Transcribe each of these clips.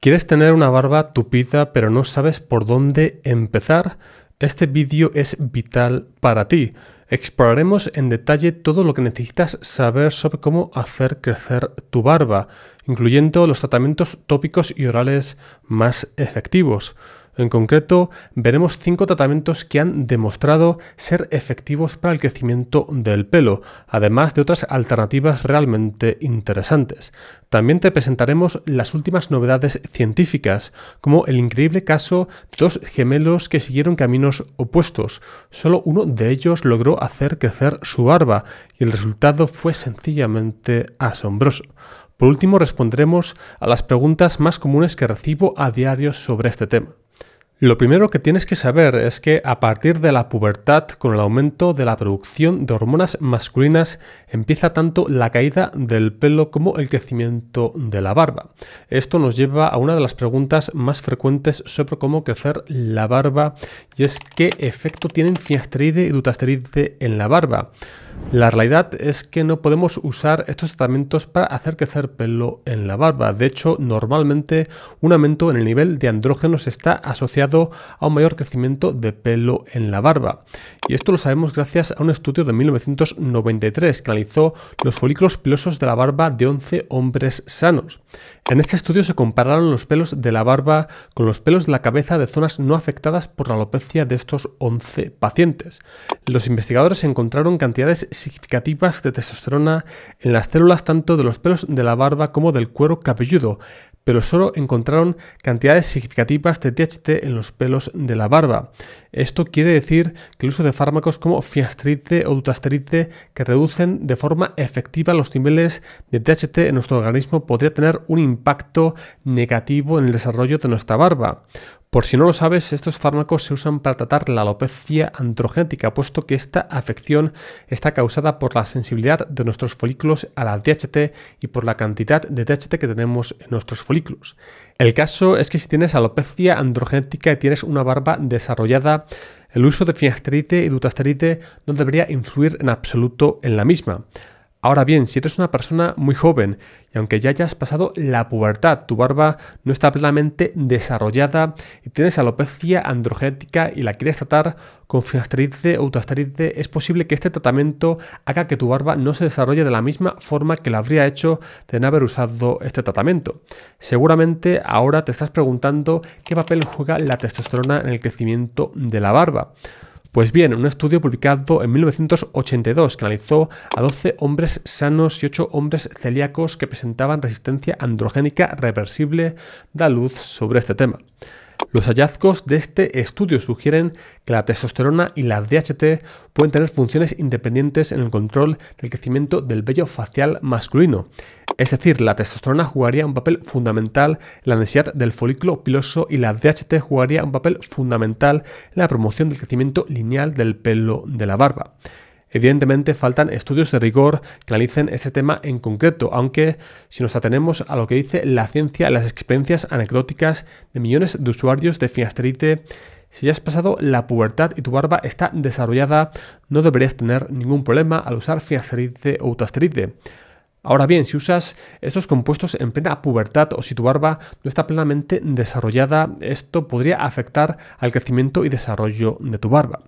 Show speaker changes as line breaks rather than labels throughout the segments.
¿Quieres tener una barba tupida pero no sabes por dónde empezar? Este vídeo es vital para ti. Exploraremos en detalle todo lo que necesitas saber sobre cómo hacer crecer tu barba, incluyendo los tratamientos tópicos y orales más efectivos. En concreto, veremos cinco tratamientos que han demostrado ser efectivos para el crecimiento del pelo, además de otras alternativas realmente interesantes. También te presentaremos las últimas novedades científicas, como el increíble caso de dos gemelos que siguieron caminos opuestos. Solo uno de ellos logró hacer crecer su barba y el resultado fue sencillamente asombroso. Por último, responderemos a las preguntas más comunes que recibo a diario sobre este tema. Lo primero que tienes que saber es que a partir de la pubertad, con el aumento de la producción de hormonas masculinas, empieza tanto la caída del pelo como el crecimiento de la barba. Esto nos lleva a una de las preguntas más frecuentes sobre cómo crecer la barba y es qué efecto tienen finasteride y dutasteride en la barba. La realidad es que no podemos usar estos tratamientos para hacer crecer pelo en la barba. De hecho, normalmente un aumento en el nivel de andrógenos está asociado a un mayor crecimiento de pelo en la barba. Y esto lo sabemos gracias a un estudio de 1993 que analizó los folículos pilosos de la barba de 11 hombres sanos. En este estudio se compararon los pelos de la barba con los pelos de la cabeza de zonas no afectadas por la alopecia de estos 11 pacientes. Los investigadores encontraron cantidades significativas de testosterona en las células tanto de los pelos de la barba como del cuero cabelludo, pero solo encontraron cantidades significativas de THT en los pelos de la barba. Esto quiere decir que el uso de fármacos como fiastrite o dutasterite que reducen de forma efectiva los niveles de THT en nuestro organismo podría tener un impacto negativo en el desarrollo de nuestra barba. Por si no lo sabes, estos fármacos se usan para tratar la alopecia androgénica, puesto que esta afección está causada por la sensibilidad de nuestros folículos a la DHT y por la cantidad de DHT que tenemos en nuestros folículos. El caso es que si tienes alopecia androgénica y tienes una barba desarrollada, el uso de finasteride y dutasteride no debería influir en absoluto en la misma. Ahora bien, si eres una persona muy joven y aunque ya hayas pasado la pubertad, tu barba no está plenamente desarrollada y tienes alopecia androgética y la quieres tratar con finasteride o utasteride, es posible que este tratamiento haga que tu barba no se desarrolle de la misma forma que lo habría hecho de no haber usado este tratamiento. Seguramente ahora te estás preguntando qué papel juega la testosterona en el crecimiento de la barba. Pues bien, un estudio publicado en 1982 que analizó a 12 hombres sanos y 8 hombres celíacos que presentaban resistencia androgénica reversible da luz sobre este tema. Los hallazgos de este estudio sugieren que la testosterona y la DHT pueden tener funciones independientes en el control del crecimiento del vello facial masculino es decir, la testosterona jugaría un papel fundamental en la necesidad del folículo piloso y la DHT jugaría un papel fundamental en la promoción del crecimiento lineal del pelo de la barba. Evidentemente faltan estudios de rigor que analicen este tema en concreto, aunque si nos atenemos a lo que dice la ciencia, las experiencias anecdóticas de millones de usuarios de finasteride, si ya has pasado la pubertad y tu barba está desarrollada, no deberías tener ningún problema al usar finasteride o utasteride. Ahora bien, si usas estos compuestos en plena pubertad o si tu barba no está plenamente desarrollada, esto podría afectar al crecimiento y desarrollo de tu barba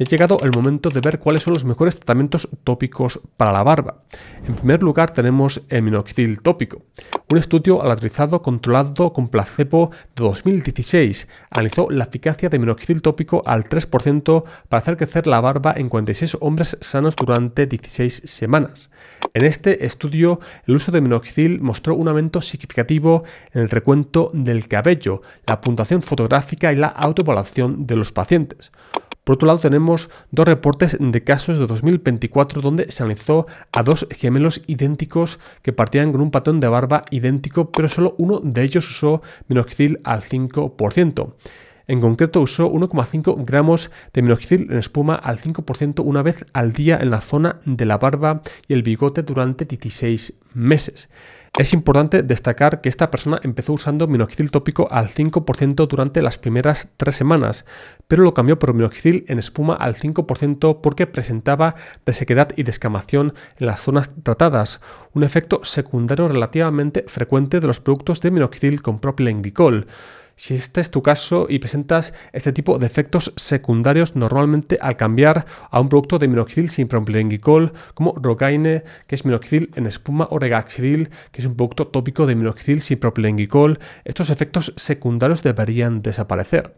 y llegado el momento de ver cuáles son los mejores tratamientos tópicos para la barba. En primer lugar tenemos el minoxidil tópico, un estudio alatrizado controlado con placebo de 2016 analizó la eficacia de minoxidil tópico al 3% para hacer crecer la barba en 46 hombres sanos durante 16 semanas. En este estudio, el uso de minoxidil mostró un aumento significativo en el recuento del cabello, la puntuación fotográfica y la autoevaluación de los pacientes. Por otro lado, tenemos dos reportes de casos de 2024 donde se analizó a dos gemelos idénticos que partían con un patrón de barba idéntico, pero solo uno de ellos usó minoxidil al 5%. En concreto, usó 1,5 gramos de minoxidil en espuma al 5% una vez al día en la zona de la barba y el bigote durante 16 meses. Es importante destacar que esta persona empezó usando minoxidil tópico al 5% durante las primeras tres semanas, pero lo cambió por minoxidil en espuma al 5% porque presentaba desequedad y descamación en las zonas tratadas, un efecto secundario relativamente frecuente de los productos de minoxidil con propilenglicol. Si este es tu caso y presentas este tipo de efectos secundarios normalmente al cambiar a un producto de minoxidil sin propilengicol como rocaine, que es minoxidil en espuma, o Regaxidil, que es un producto tópico de minoxidil sin proplenguicol estos efectos secundarios deberían desaparecer.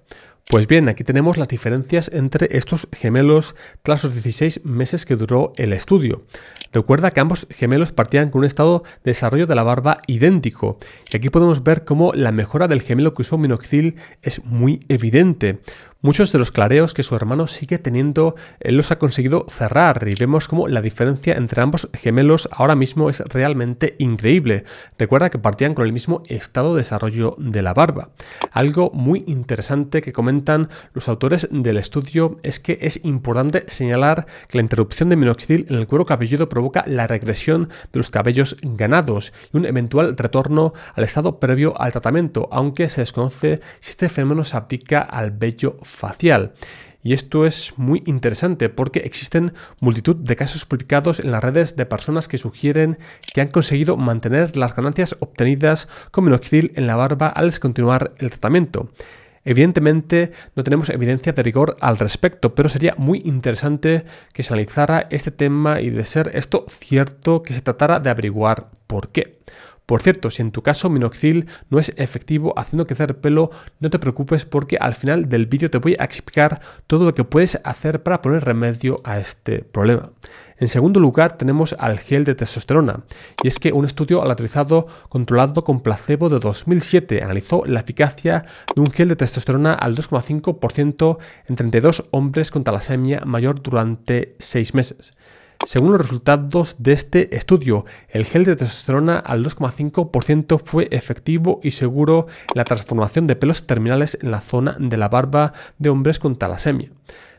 Pues bien, aquí tenemos las diferencias entre estos gemelos tras los 16 meses que duró el estudio. Recuerda que ambos gemelos partían con un estado de desarrollo de la barba idéntico. Y aquí podemos ver cómo la mejora del gemelo que usó minoxidil es muy evidente. Muchos de los clareos que su hermano sigue teniendo él eh, los ha conseguido cerrar y vemos cómo la diferencia entre ambos gemelos ahora mismo es realmente increíble. Recuerda que partían con el mismo estado de desarrollo de la barba. Algo muy interesante que comenta los autores del estudio es que es importante señalar que la interrupción de minoxidil en el cuero cabelludo provoca la regresión de los cabellos ganados y un eventual retorno al estado previo al tratamiento, aunque se desconoce si este fenómeno se aplica al vello facial. Y esto es muy interesante porque existen multitud de casos publicados en las redes de personas que sugieren que han conseguido mantener las ganancias obtenidas con minoxidil en la barba al descontinuar el tratamiento. Evidentemente no tenemos evidencia de rigor al respecto, pero sería muy interesante que se analizara este tema y de ser esto cierto que se tratara de averiguar por qué. Por cierto, si en tu caso minoxidil no es efectivo haciendo crecer pelo, no te preocupes porque al final del vídeo te voy a explicar todo lo que puedes hacer para poner remedio a este problema. En segundo lugar tenemos al gel de testosterona, y es que un estudio aleatorizado controlado con placebo de 2007 analizó la eficacia de un gel de testosterona al 2,5% en 32 hombres con talasemia mayor durante 6 meses. Según los resultados de este estudio, el gel de testosterona al 2,5% fue efectivo y seguro en la transformación de pelos terminales en la zona de la barba de hombres con talasemia.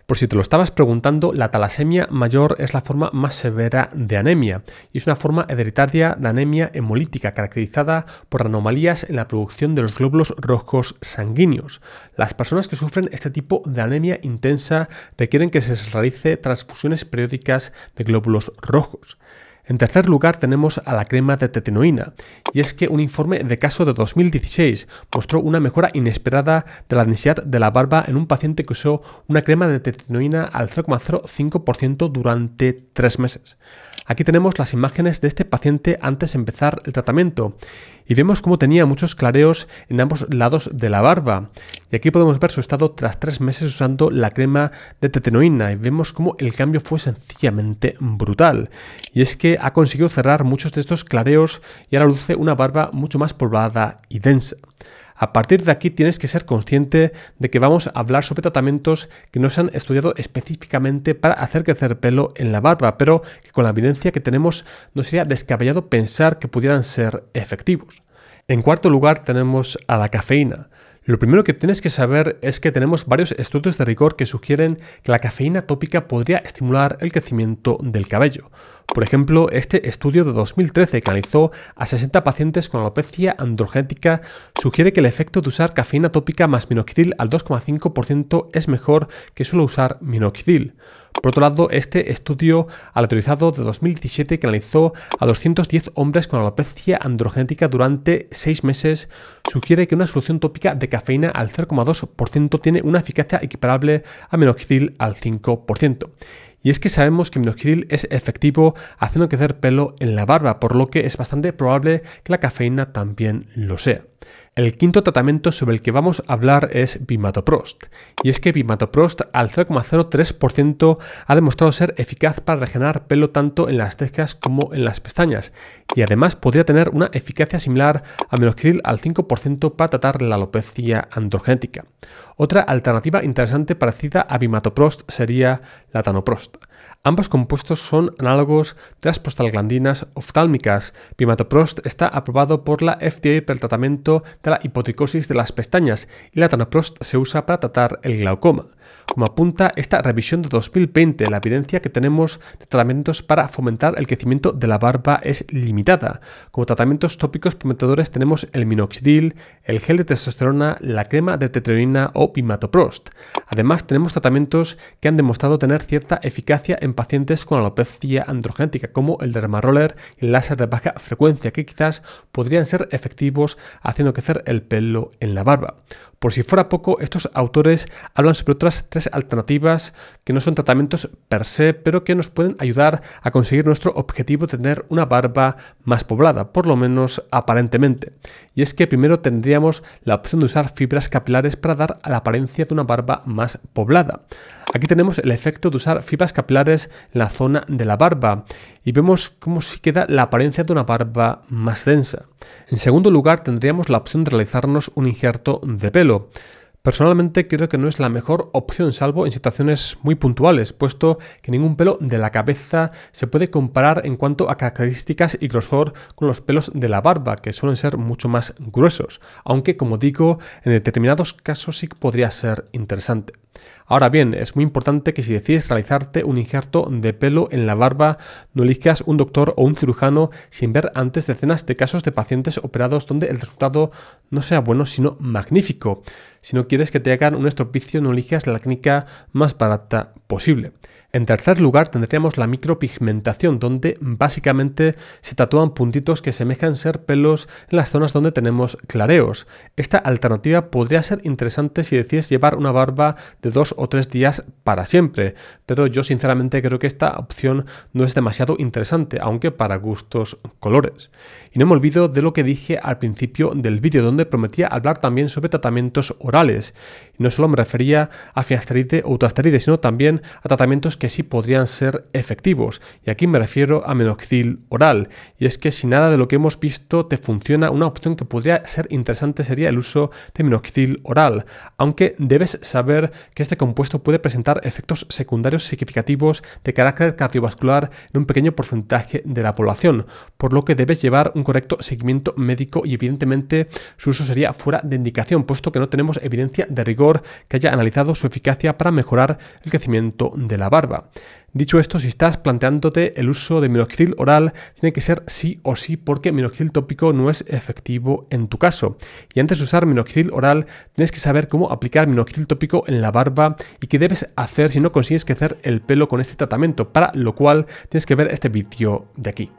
Por si te lo estabas preguntando, la talasemia mayor es la forma más severa de anemia y es una forma hereditaria de anemia hemolítica caracterizada por anomalías en la producción de los glóbulos rojos sanguíneos. Las personas que sufren este tipo de anemia intensa requieren que se realice transfusiones periódicas de glóbulos rojos. En tercer lugar tenemos a la crema de tetinoína, y es que un informe de caso de 2016 mostró una mejora inesperada de la densidad de la barba en un paciente que usó una crema de tetinoína al 0,05% durante tres meses. Aquí tenemos las imágenes de este paciente antes de empezar el tratamiento y vemos cómo tenía muchos clareos en ambos lados de la barba. Y aquí podemos ver su estado tras tres meses usando la crema de tetinoína y vemos cómo el cambio fue sencillamente brutal. Y es que ha conseguido cerrar muchos de estos clareos y ahora luce una barba mucho más polvada y densa. A partir de aquí tienes que ser consciente de que vamos a hablar sobre tratamientos que no se han estudiado específicamente para hacer crecer pelo en la barba, pero que con la evidencia que tenemos no sería descabellado pensar que pudieran ser efectivos. En cuarto lugar tenemos a la cafeína. Lo primero que tienes que saber es que tenemos varios estudios de rigor que sugieren que la cafeína tópica podría estimular el crecimiento del cabello. Por ejemplo, este estudio de 2013 que analizó a 60 pacientes con alopecia androgénica sugiere que el efecto de usar cafeína tópica más minoxidil al 2,5% es mejor que solo usar minoxidil. Por otro lado, este estudio aleatorizado de 2017 que analizó a 210 hombres con alopecia androgenética durante 6 meses sugiere que una solución tópica de cafeína al 0,2% tiene una eficacia equiparable a minoxidil al 5%. Y es que sabemos que minoxidil es efectivo haciendo crecer pelo en la barba, por lo que es bastante probable que la cafeína también lo sea. El quinto tratamiento sobre el que vamos a hablar es Bimatoprost, y es que Bimatoprost al 0,03% ha demostrado ser eficaz para regenerar pelo tanto en las cejas como en las pestañas, y además podría tener una eficacia similar a minoxidil al 5% para tratar la alopecia androgenética. Otra alternativa interesante parecida a Bimatoprost sería la Latanoprost. Ambos compuestos son análogos de las prostaglandinas oftálmicas. Pimatoprost está aprobado por la FDA para el tratamiento de la hipotricosis de las pestañas y la tanoprost se usa para tratar el glaucoma. Como apunta esta revisión de 2020, la evidencia que tenemos de tratamientos para fomentar el crecimiento de la barba es limitada. Como tratamientos tópicos prometedores tenemos el minoxidil, el gel de testosterona, la crema de tetroína o pimatoprost. Además, tenemos tratamientos que han demostrado tener cierta eficacia en pacientes con alopecia androgénica, como el dermaroller y el láser de baja frecuencia, que quizás podrían ser efectivos haciendo crecer el pelo en la barba. Por si fuera poco, estos autores hablan sobre otras tres alternativas que no son tratamientos per se, pero que nos pueden ayudar a conseguir nuestro objetivo de tener una barba más poblada, por lo menos aparentemente. Y es que primero tendríamos la opción de usar fibras capilares para dar a la apariencia de una barba más poblada. Aquí tenemos el efecto de usar fibras capilares la zona de la barba, y vemos cómo se queda la apariencia de una barba más densa. En segundo lugar, tendríamos la opción de realizarnos un injerto de pelo. Personalmente creo que no es la mejor opción, salvo en situaciones muy puntuales, puesto que ningún pelo de la cabeza se puede comparar en cuanto a características y grosor con los pelos de la barba, que suelen ser mucho más gruesos, aunque como digo, en determinados casos sí podría ser interesante. Ahora bien, es muy importante que si decides realizarte un injerto de pelo en la barba, no elijas un doctor o un cirujano sin ver antes decenas de casos de pacientes operados donde el resultado no sea bueno sino magnífico, sino que quieres que te hagan un estropicio, no elijas la técnica más barata posible. En tercer lugar tendríamos la micropigmentación, donde básicamente se tatúan puntitos que semejan ser pelos en las zonas donde tenemos clareos. Esta alternativa podría ser interesante si decides llevar una barba de dos o tres días para siempre, pero yo sinceramente creo que esta opción no es demasiado interesante, aunque para gustos colores. Y no me olvido de lo que dije al principio del vídeo, donde prometía hablar también sobre tratamientos orales. no solo me refería a finasteride o utasteride, sino también a tratamientos que que sí podrían ser efectivos, y aquí me refiero a minoxidil oral, y es que si nada de lo que hemos visto te funciona, una opción que podría ser interesante sería el uso de minoxidil oral, aunque debes saber que este compuesto puede presentar efectos secundarios significativos de carácter cardiovascular en un pequeño porcentaje de la población, por lo que debes llevar un correcto seguimiento médico y evidentemente su uso sería fuera de indicación, puesto que no tenemos evidencia de rigor que haya analizado su eficacia para mejorar el crecimiento de la barba. Dicho esto, si estás planteándote el uso de minoxidil oral, tiene que ser sí o sí porque minoxidil tópico no es efectivo en tu caso. Y antes de usar minoxidil oral, tienes que saber cómo aplicar minoxidil tópico en la barba y qué debes hacer si no consigues crecer el pelo con este tratamiento, para lo cual tienes que ver este vídeo de aquí.